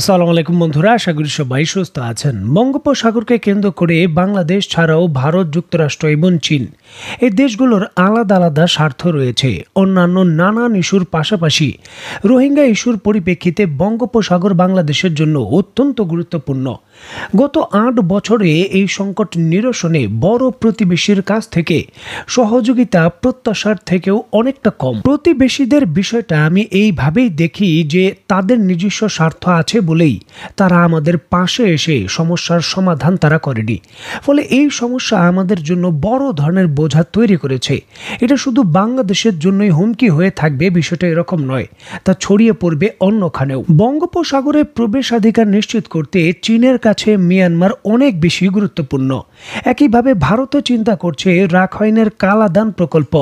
আসসালামু আলাইকুম বন্ধুরা আশা করি সবাই সুস্থ আছেন বঙ্গোপসাগরকে কেন্দ্র করে বাংলাদেশ ছাড়াও ভারত যুক্তরাষ্ট্র এবং চীন এই দেশগুলোর আলাদা আলাদা স্বার্থ রয়েছে অন্যান্য নানান ইস্যুর পাশাপাশি রোহিঙ্গা ইস্যুর পরিপ্রেক্ষিতে বঙ্গোপসাগর বাংলাদেশের জন্য অত্যন্ত গুরুত্বপূর্ণ গত আট বছরে এই সংকট নিরসনে বড় প্রতিবেশীর কাছ থেকে সহযোগিতা প্রত্যাশার থেকেও অনেকটা কম প্রতিবেশীদের বিষয়টা আমি এইভাবেই দেখি যে তাদের নিজস্ব স্বার্থ আছে বলেই তারা আমাদের পাশে এসে সমস্যার সমাধান তারা করেনি ফলে এই সমস্যা আমাদের জন্য বড় ধরনের বোঝা তৈরি করেছে এটা শুধু বাংলাদেশের জন্যই হুমকি হয়ে থাকবে বিষয়টা এরকম নয় তা ছড়িয়ে পড়বে অন্যখানেও বঙ্গোপসাগরে প্রবেশাধিকার নিশ্চিত করতে চীনের কাছে মিয়ানমার অনেক বেশি গুরুত্বপূর্ণ একইভাবে ভারতও চিন্তা করছে রাখাইনের কালাদান প্রকল্প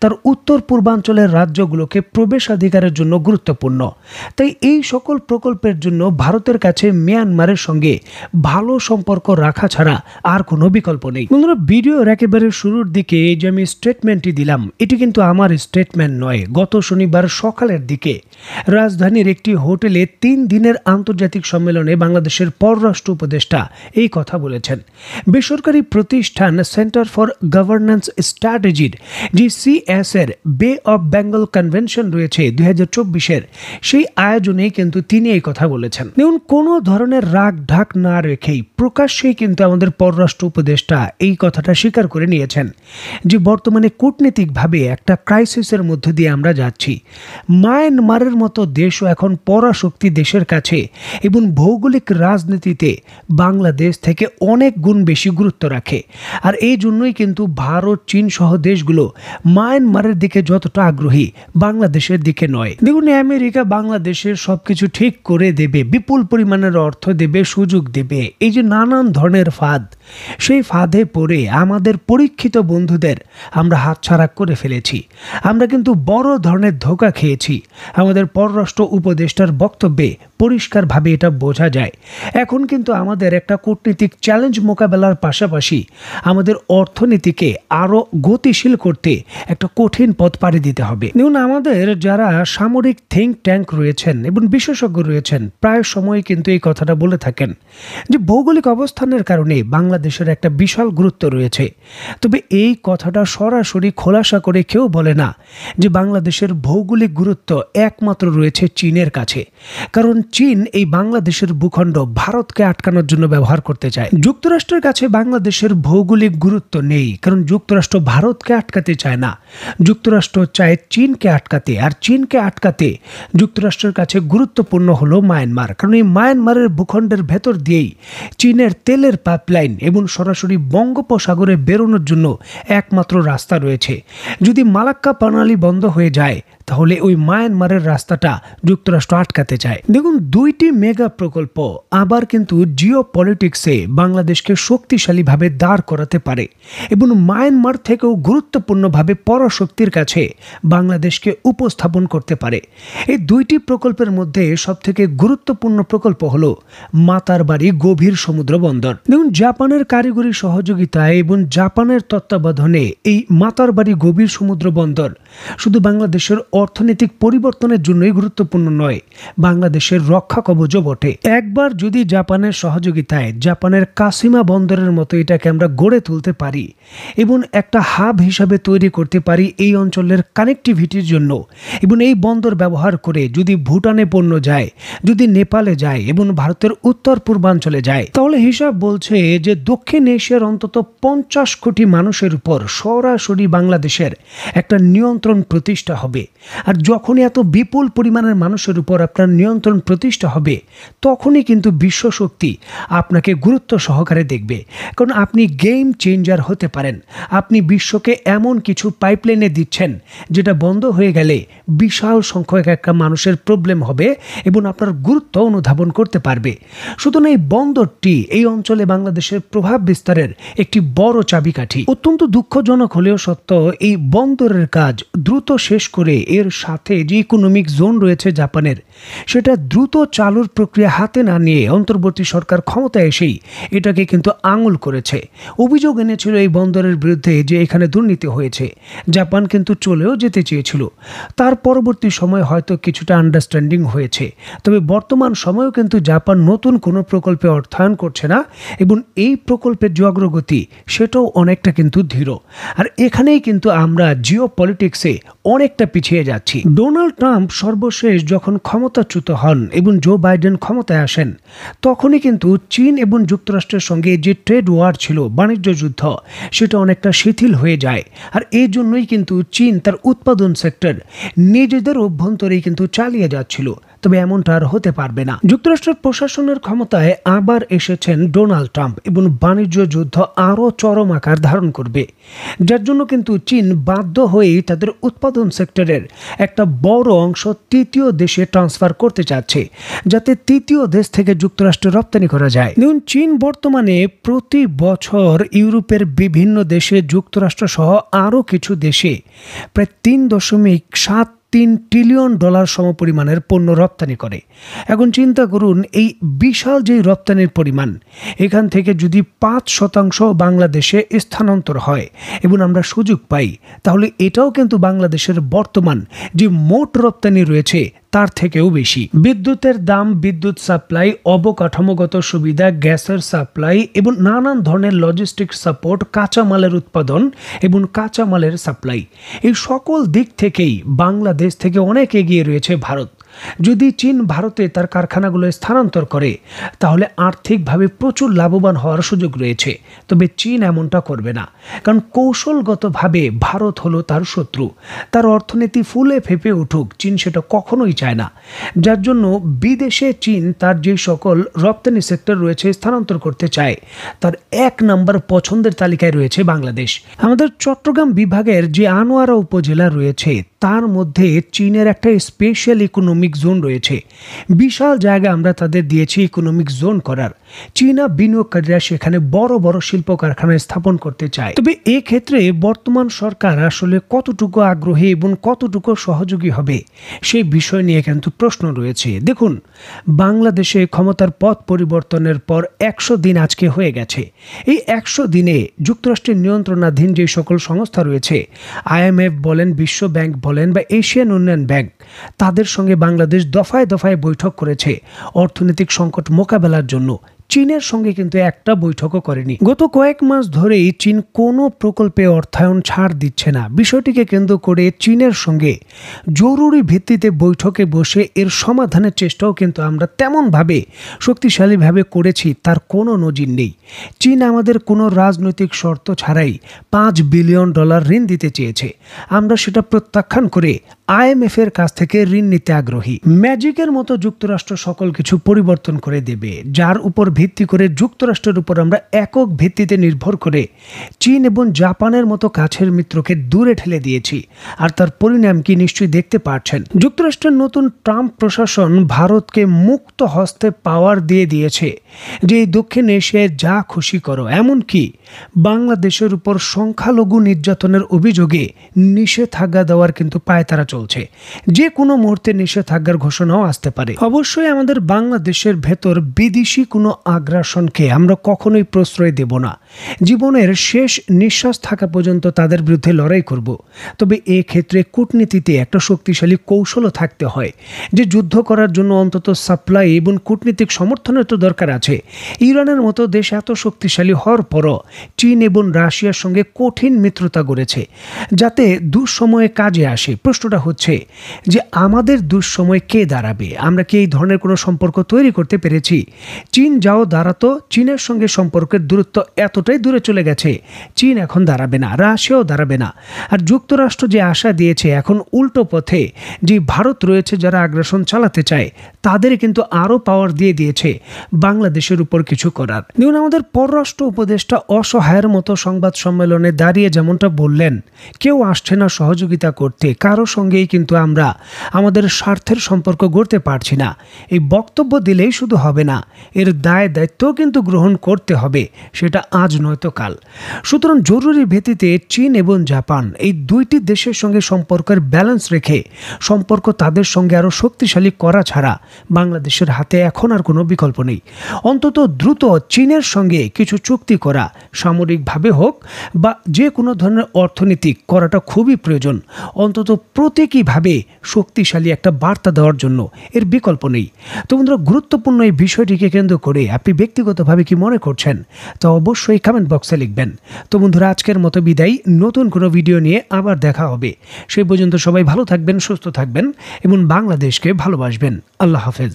তার উত্তর পূর্বাঞ্চলের রাজ্যগুলোকে প্রবেশাধিকারের জন্য গুরুত্বপূর্ণ তাই এই সকল প্রকল্পের জন্য জন্য ভারতের কাছে মিয়ানমারের সঙ্গে ভালো সম্পর্ক রাখা ছাড়া আর কোনো বিকল্প নেই বন্ধুরা ভিডিওর একেবারে শুরুর দিকে যে আমি স্টেটমেন্টটি দিলাম এটি কিন্তু আমার স্টেটমেন্ট নয় গত শনিবার সকালের দিকে রাজধানীর একটি হোটেলে তিন দিনের আন্তর্জাতিক সম্মেলনে বাংলাদেশের পররাষ্ট্র উপদেষ্টা এই কথা বলেছেন বেসরকারি প্রতিষ্ঠান সেন্টার ফর গভর্নেন্স স্ট্র্যাটেজির যে সিএস এর বে অব বেঙ্গল কনভেনশন রয়েছে দুই হাজার চব্বিশের সেই আয়োজনে কিন্তু তিনি এই কথা বলেছেন দেখুন কোনো ধরনের রাগ ঢাক না রেখেই প্রকাশ্যেই কিন্তু আমাদের পররাষ্ট্র উপদেষ্টা এই কথাটা স্বীকার করে নিয়েছেন যে বর্তমানে কূটনীতিকভাবে একটা ক্রাইসিসের মধ্যে দিয়ে আমরা যাচ্ছি মায়ানমারের মিশরের মতো দেশও এখন পরাশক্তি দেশের কাছে এবং ভৌগোলিক রাজনীতিতে বাংলাদেশ থেকে অনেক গুণ বেশি গুরুত্ব রাখে আর এই জন্যই কিন্তু ভারত চীন সহ দেশগুলো মায়ানমারের দিকে যতটা আগ্রহী বাংলাদেশের দিকে নয় দেখুন আমেরিকা বাংলাদেশের সবকিছু ঠিক করে দেবে বিপুল পরিমাণের অর্থ দেবে সুযোগ দেবে এই যে নানান ধরনের ফাঁদ সেই ফাঁদে পড়ে আমাদের পরীক্ষিত বন্ধুদের আমরা হাতছাড়া করে ফেলেছি আমরা কিন্তু বড় ধরনের ধোকা খেয়েছি আমাদের আমাদের পররাষ্ট্র উপদেষ্টার বক্তব্যে পরিষ্কারভাবে এটা বোঝা যায় এখন কিন্তু আমাদের একটা কূটনীতিক চ্যালেঞ্জ মোকাবেলার পাশাপাশি আমাদের অর্থনীতিকে আরও গতিশীল করতে একটা কঠিন পথ পাড়ি দিতে হবে দেখুন আমাদের যারা সামরিক থিঙ্ক ট্যাঙ্ক রয়েছেন এবং বিশেষজ্ঞ রয়েছেন প্রায় সময় কিন্তু এই কথাটা বলে থাকেন যে ভৌগোলিক অবস্থানের কারণে বাংলাদেশের একটা বিশাল গুরুত্ব রয়েছে তবে এই কথাটা সরাসরি খোলাসা করে কেউ বলে না যে বাংলাদেশের ভৌগোলিক গুরুত্ব একমাত্র রয়েছে চীনের কাছে কারণ চীন এই বাংলাদেশের ভূখণ্ড ভারতকে আটকানোর জন্য ব্যবহার করতে চায় যুক্তরাষ্ট্রের কাছে বাংলাদেশের ভৌগোলিক গুরুত্ব নেই কারণ যুক্তরাষ্ট্র ভারতকে আটকাতে চায় না যুক্তরাষ্ট্র চায় চীনকে আটকাতে আর চীনকে আটকাতে যুক্তরাষ্ট্রের কাছে গুরুত্বপূর্ণ হলো মায়ানমার কারণ এই মায়ানমারের ভূখণ্ডের ভেতর দিয়ে দিয়েই চীনের তেলের পাইপলাইন এবং সরাসরি বঙ্গোপসাগরে বেরোনোর জন্য একমাত্র রাস্তা রয়েছে যদি মালাক্কা প্রণালী বন্ধ হয়ে যায় তাহলে ওই মায়ানমারের রাস্তাটা যুক্তরাষ্ট্র আটকাতে চায় দেখুন দুইটি মেগা প্রকল্প আবার কিন্তু জিও পলিটিক্সে বাংলাদেশকে শক্তিশালীভাবে দাঁড় করাতে পারে এবং মায়ানমার থেকেও গুরুত্বপূর্ণভাবে পরাশক্তির কাছে বাংলাদেশকে উপস্থাপন করতে পারে এই দুইটি প্রকল্পের মধ্যে সবথেকে গুরুত্বপূর্ণ প্রকল্প হল মাতার বাড়ি গভীর সমুদ্র বন্দর দেখুন জাপানের কারিগরি সহযোগিতায় এবং জাপানের তত্ত্বাবধানে এই মাতার বাড়ি গভীর সমুদ্র বন্দর শুধু বাংলাদেশের অর্থনৈতিক পরিবর্তনের জন্যই গুরুত্বপূর্ণ নয় বাংলাদেশের রক্ষা কবচও বটে একবার যদি জাপানের সহযোগিতায় জাপানের কাসিমা বন্দরের মতো এটাকে আমরা গড়ে তুলতে পারি এবং একটা হাব হিসাবে তৈরি করতে পারি এই অঞ্চলের কানেকটিভিটির জন্য এবং এই বন্দর ব্যবহার করে যদি ভুটানে পণ্য যায় যদি নেপালে যায় এবং ভারতের উত্তর পূর্বাঞ্চলে যায় তাহলে হিসাব বলছে যে দক্ষিণ এশিয়ার অন্তত পঞ্চাশ কোটি মানুষের উপর সরাসরি বাংলাদেশের একটা নিয়ন্ত্রণ প্রতিষ্ঠা হবে আর যখনই এত বিপুল পরিমাণের মানুষের উপর আপনার নিয়ন্ত্রণ প্রতিষ্ঠা হবে তখনই কিন্তু বিশ্ব শক্তি আপনাকে গুরুত্ব সহকারে দেখবে কারণ আপনি গেম চেঞ্জার হতে পারেন আপনি বিশ্বকে এমন কিছু পাইপলাইনে দিচ্ছেন যেটা বন্ধ হয়ে গেলে বিশাল সংখ্যক একটা মানুষের প্রবলেম হবে এবং আপনার গুরুত্ব অনুধাবন করতে পারবে শুধু এই বন্দরটি এই অঞ্চলে বাংলাদেশের প্রভাব বিস্তারের একটি বড় চাবিকাঠি অত্যন্ত দুঃখজনক হলেও সত্য এই বন্দরের কাজ দ্রুত শেষ করে এর সাথে যে ইকোনমিক জোন রয়েছে জাপানের সেটা দ্রুত চালুর প্রক্রিয়া হাতে না নিয়ে অন্তর্বর্তী সরকার ক্ষমতায় এসেই এটাকে কিন্তু আঙুল করেছে অভিযোগ এনেছিল এই বন্দরের বিরুদ্ধে যে এখানে দুর্নীতি হয়েছে জাপান কিন্তু চলেও যেতে চেয়েছিল তার পরবর্তী সময় হয়তো কিছুটা আন্ডারস্ট্যান্ডিং হয়েছে তবে বর্তমান সময়েও কিন্তু জাপান নতুন কোনো প্রকল্পে অর্থায়ন করছে না এবং এই প্রকল্পের যে অগ্রগতি সেটাও অনেকটা কিন্তু ধীর আর এখানেই কিন্তু আমরা জিও পলিটিক্সে অনেকটা পিছিয়ে যাচ্ছি ডোনাল্ড ট্রাম্প সর্বশেষ যখন ক্ষমতাচ্যুত হন এবং জো বাইডেন ক্ষমতায় আসেন তখনই কিন্তু চীন এবং যুক্তরাষ্ট্রের সঙ্গে যে ট্রেড ওয়ার ছিল বাণিজ্য যুদ্ধ সেটা অনেকটা শিথিল হয়ে যায় আর এই জন্যই কিন্তু চীন তার উৎপাদন সেক্টর নিজেদের অভ্যন্তরেই কিন্তু চালিয়ে যাচ্ছিল তবে এমনটা আর হতে পারবে না যুক্তরাষ্ট্রের প্রশাসনের ক্ষমতায় আবার এসেছেন ডোনাল্ড ট্রাম্প এবং বাণিজ্য যুদ্ধ আরও চরম আকার ধারণ করবে যার জন্য কিন্তু চীন বাধ্য হয়েই তাদের উৎপাদন সেক্টরের একটা বড় অংশ তৃতীয় দেশে ট্রান্সফার করতে চাচ্ছে যাতে তৃতীয় দেশ থেকে যুক্তরাষ্ট্র রপ্তানি করা যায় দেখুন চীন বর্তমানে প্রতি বছর ইউরোপের বিভিন্ন দেশে যুক্তরাষ্ট্র সহ আরও কিছু দেশে প্রায় তিন দশমিক সাত তিন ট্রিলিয়ন ডলার সমপরিমাণের পণ্য রপ্তানি করে এখন চিন্তা করুন এই বিশাল যে রপ্তানির পরিমাণ এখান থেকে যদি পাঁচ শতাংশ বাংলাদেশে স্থানান্তর হয় এবং আমরা সুযোগ পাই তাহলে এটাও কিন্তু বাংলাদেশের বর্তমান যে মোট রপ্তানি রয়েছে তার থেকেও বেশি বিদ্যুতের দাম বিদ্যুৎ সাপ্লাই অবকাঠামোগত সুবিধা গ্যাসের সাপ্লাই এবং নানান ধরনের লজিস্টিক সাপোর্ট কাঁচামালের উৎপাদন এবং কাঁচামালের সাপ্লাই এই সকল দিক থেকেই বাংলাদেশ থেকে অনেক এগিয়ে রয়েছে ভারত যদি চীন ভারতে তার কারখানাগুলো স্থানান্তর করে তাহলে আর্থিকভাবে প্রচুর লাভবান হওয়ার সুযোগ রয়েছে তবে চীন এমনটা করবে না কারণ কৌশলগতভাবে ভারত হলো তার শত্রু তার অর্থনীতি ফুলে ফেপে উঠুক চীন সেটা কখনোই চায় না যার জন্য বিদেশে চীন তার যে সকল রপ্তানি সেক্টর রয়েছে স্থানান্তর করতে চায় তার এক নাম্বার পছন্দের তালিকায় রয়েছে বাংলাদেশ আমাদের চট্টগ্রাম বিভাগের যে আনোয়ারা উপজেলা রয়েছে তার মধ্যে চীনের একটা স্পেশাল ইকোনমিক জোন রয়েছে বিশাল জায়গা আমরা তাদের দিয়েছি ইকোনমিক জোন করার চীনা বিনিয়োগকারীরা সেখানে বড় বড় শিল্প কারখানা স্থাপন করতে চায় তবে ক্ষেত্রে বর্তমান সরকার আসলে কতটুকু আগ্রহী এবং কতটুকু সহযোগী হবে সেই বিষয় নিয়ে কিন্তু প্রশ্ন রয়েছে দেখুন বাংলাদেশে ক্ষমতার পথ পরিবর্তনের পর একশো দিন আজকে হয়ে গেছে এই একশো দিনে যুক্তরাষ্ট্রের নিয়ন্ত্রণাধীন যে সকল সংস্থা রয়েছে আইএমএফ বলেন বিশ্ব ব্যাংক বলেন বা এশিয়ান উন্নয়ন ব্যাংক তাদের সঙ্গে বাংলাদেশ দফায় দফায় বৈঠক করেছে অর্থনৈতিক সংকট মোকাবেলার জন্য চীনের সঙ্গে কিন্তু একটা বৈঠকও করেনি গত কয়েক মাস ধরেই চীন কোনো প্রকল্পে অর্থায়ন ছাড় দিচ্ছে না বিষয়টিকে কেন্দ্র করে চীনের সঙ্গে জরুরি ভিত্তিতে বৈঠকে বসে এর সমাধানের চেষ্টাও কিন্তু আমরা তেমনভাবে শক্তিশালীভাবে করেছি তার কোনো নজির নেই চীন আমাদের কোনো রাজনৈতিক শর্ত ছাড়াই পাঁচ বিলিয়ন ডলার ঋণ দিতে চেয়েছে আমরা সেটা প্রত্যাখ্যান করে আইএমএফ এর কাছ থেকে ঋণ নিতে আগ্রহী ম্যাজিকের মতো যুক্তরাষ্ট্র সকল কিছু পরিবর্তন করে দেবে যার উপর ভিত্তি করে যুক্তরাষ্ট্রের উপর আমরা একক ভিত্তিতে নির্ভর করে চীন এবং জাপানের মতো কাছের মিত্রকে দূরে ঠেলে দিয়েছি আর তার পরিণাম কি নিশ্চয়ই দেখতে পাচ্ছেন যুক্তরাষ্ট্রের নতুন ট্রাম্প প্রশাসন ভারতকে মুক্ত হস্তে পাওয়ার দিয়ে দিয়েছে যে দক্ষিণ এশিয়ায় যা খুশি করো এমনকি বাংলাদেশের উপর সংখ্যালঘু নির্যাতনের অভিযোগে নিষেধাজ্ঞা দেওয়ার কিন্তু তারা চলছে চলছে যে কোনো মুহূর্তে নিষেধাজ্ঞার ঘোষণাও আসতে পারে অবশ্যই আমাদের বাংলাদেশের ভেতর বিদেশি কোনো আগ্রাসনকে আমরা কখনোই প্রশ্রয় দেব না জীবনের শেষ নিঃশ্বাস থাকা পর্যন্ত তাদের বিরুদ্ধে লড়াই করব তবে ক্ষেত্রে কূটনীতিতে একটা শক্তিশালী কৌশলও থাকতে হয় যে যুদ্ধ করার জন্য অন্তত সাপ্লাই এবং কূটনীতিক সমর্থনের তো দরকার আছে ইরানের মতো দেশ এত শক্তিশালী হওয়ার পরও চীন এবং রাশিয়ার সঙ্গে কঠিন মিত্রতা গড়েছে যাতে দুঃসময়ে কাজে আসে প্রশ্নটা হচ্ছে যে আমাদের দুঃসময় কে দাঁড়াবে আমরা কি এই ধরনের কোনো সম্পর্ক তৈরি করতে পেরেছি চীন যাও দাঁড়াতো চীনের সঙ্গে সম্পর্কের দূরত্ব এতটাই দূরে চলে গেছে চীন এখন দাঁড়াবে না রাশিয়াও দাঁড়াবে না আর যুক্তরাষ্ট্র যে আশা দিয়েছে এখন উল্টো পথে যে ভারত রয়েছে যারা আগ্রাসন চালাতে চায় তাদের কিন্তু আরও পাওয়ার দিয়ে দিয়েছে বাংলাদেশের উপর কিছু করার দেখুন আমাদের পররাষ্ট্র উপদেষ্টা অসহায়ের মতো সংবাদ সম্মেলনে দাঁড়িয়ে যেমনটা বললেন কেউ আসছে না সহযোগিতা করতে কারো সঙ্গে নিয়েই কিন্তু আমরা আমাদের স্বার্থের সম্পর্ক গড়তে পারছি না এই বক্তব্য দিলেই শুধু হবে না এর দায় দায়িত্বও কিন্তু গ্রহণ করতে হবে সেটা আজ নয়তো কাল সুতরাং জরুরি ভিত্তিতে চীন এবং জাপান এই দুইটি দেশের সঙ্গে সম্পর্কের ব্যালেন্স রেখে সম্পর্ক তাদের সঙ্গে আরও শক্তিশালী করা ছাড়া বাংলাদেশের হাতে এখন আর কোনো বিকল্প নেই অন্তত দ্রুত চীনের সঙ্গে কিছু চুক্তি করা সামরিকভাবে হোক বা যে কোনো ধরনের অর্থনীতি করাটা খুবই প্রয়োজন অন্তত প্রতি প্রত্যেকইভাবে শক্তিশালী একটা বার্তা দেওয়ার জন্য এর বিকল্প নেই তো বন্ধুরা গুরুত্বপূর্ণ এই বিষয়টিকে কেন্দ্র করে আপনি ব্যক্তিগতভাবে কি মনে করছেন তা অবশ্যই কমেন্ট বক্সে লিখবেন তো বন্ধুরা আজকের মতো বিদায় নতুন কোনো ভিডিও নিয়ে আবার দেখা হবে সেই পর্যন্ত সবাই ভালো থাকবেন সুস্থ থাকবেন এবং বাংলাদেশকে ভালোবাসবেন আল্লাহ হাফেজ